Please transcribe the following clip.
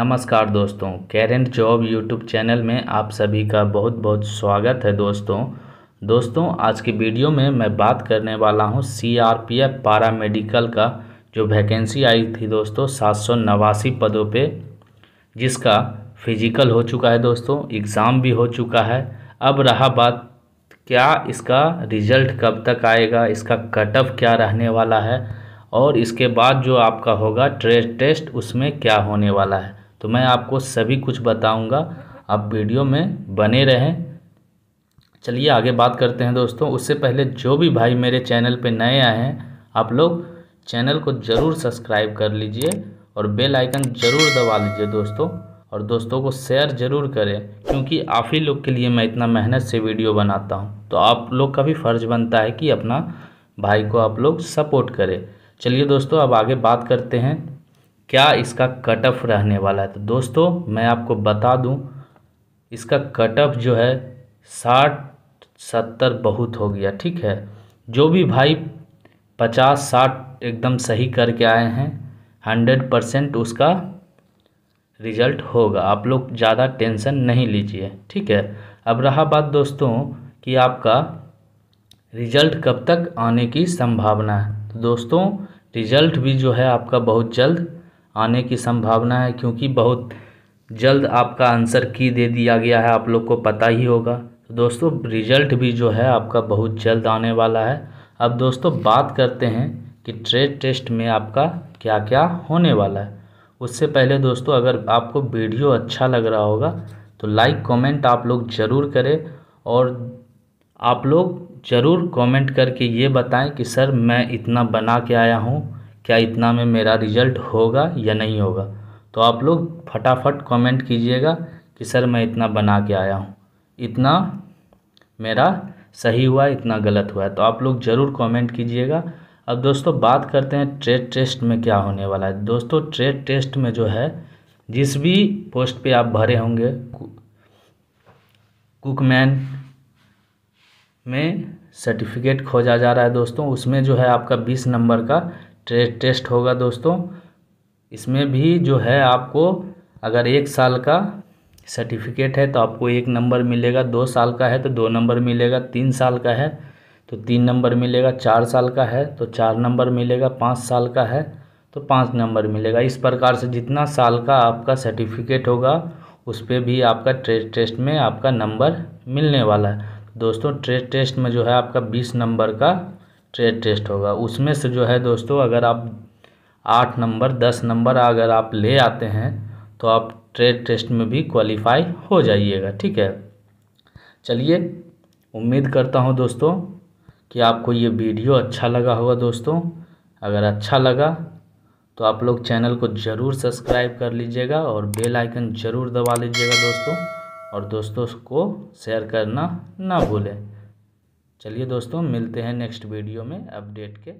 नमस्कार दोस्तों current job YouTube channel में आप सभी का बहुत बहुत स्वागत है दोस्तों दोस्तों आज की वीडियो में मैं बात करने वाला हूं सीआरपीएफ मेडिकल का जो वैकेंसी आई थी दोस्तों सात सौ नवासी पदों पे जिसका फिजिकल हो चुका है दोस्तों एग्ज़ाम भी हो चुका है अब रहा बात क्या इसका रिज़ल्ट कब तक आएगा इसका कट ऑफ क्या रहने वाला है और इसके बाद जो आपका होगा ट्रेड टेस्ट उसमें क्या होने वाला है तो मैं आपको सभी कुछ बताऊंगा आप वीडियो में बने रहें चलिए आगे बात करते हैं दोस्तों उससे पहले जो भी भाई मेरे चैनल पे नए आए हैं आप लोग चैनल को ज़रूर सब्सक्राइब कर लीजिए और बेल आइकन ज़रूर दबा लीजिए दोस्तों और दोस्तों को शेयर ज़रूर करें क्योंकि आप ही लोग के लिए मैं इतना मेहनत से वीडियो बनाता हूँ तो आप लोग का भी फ़र्ज़ बनता है कि अपना भाई को आप लोग सपोर्ट करें चलिए दोस्तों अब आगे बात करते हैं क्या इसका कट ऑफ रहने वाला है तो दोस्तों मैं आपको बता दूं इसका कट ऑफ जो है साठ सत्तर बहुत हो गया ठीक है जो भी भाई पचास साठ एकदम सही करके आए हैं हंड्रेड परसेंट उसका रिजल्ट होगा आप लोग ज़्यादा टेंशन नहीं लीजिए ठीक है अब रहा बात दोस्तों कि आपका रिजल्ट कब तक आने की संभावना है तो दोस्तों रिजल्ट भी जो है आपका बहुत जल्द आने की संभावना है क्योंकि बहुत जल्द आपका आंसर की दे दिया गया है आप लोग को पता ही होगा तो दोस्तों रिजल्ट भी जो है आपका बहुत जल्द आने वाला है अब दोस्तों बात करते हैं कि ट्रेड टेस्ट में आपका क्या क्या होने वाला है उससे पहले दोस्तों अगर आपको वीडियो अच्छा लग रहा होगा तो लाइक कमेंट आप लोग ज़रूर करें और आप लोग ज़रूर कमेंट करके ये बताएं कि सर मैं इतना बना के आया हूँ क्या इतना में मेरा रिजल्ट होगा या नहीं होगा तो आप लोग फटाफट कमेंट कीजिएगा कि सर मैं इतना बना के आया हूँ इतना मेरा सही हुआ इतना गलत हुआ है तो आप लोग ज़रूर कमेंट कीजिएगा अब दोस्तों बात करते हैं ट्रेड टेस्ट में क्या होने वाला है दोस्तों ट्रेड टेस्ट में जो है जिस भी पोस्ट पे आप भरे होंगे कुकमैन में सर्टिफिकेट खोजा जा रहा है दोस्तों उसमें जो है आपका बीस नंबर का टेस्ट होगा दोस्तों इसमें भी जो है आपको अगर एक साल का सर्टिफिकेट है तो आपको एक नंबर मिलेगा दो साल का है तो दो नंबर मिलेगा तीन साल का है तो तीन नंबर मिलेगा चार साल का है तो चार नंबर मिलेगा पाँच साल का है तो पाँच नंबर मिलेगा इस प्रकार से जितना साल का आपका सर्टिफिकेट होगा उस पर भी आपका ट्रेड टेस्ट में आपका नंबर मिलने वाला है दोस्तों ट्रेड टेस्ट में जो है आपका बीस नंबर का ट्रेड टेस्ट होगा उसमें से जो है दोस्तों अगर आप आठ नंबर दस नंबर अगर आप ले आते हैं तो आप ट्रेड टेस्ट में भी क्वालिफाई हो जाइएगा ठीक है चलिए उम्मीद करता हूँ दोस्तों कि आपको ये वीडियो अच्छा लगा होगा दोस्तों अगर अच्छा लगा तो आप लोग चैनल को ज़रूर सब्सक्राइब कर लीजिएगा और बेल आइकन ज़रूर दबा लीजिएगा दोस्तों और दोस्तों को शेयर करना ना भूलें चलिए दोस्तों मिलते हैं नेक्स्ट वीडियो में अपडेट के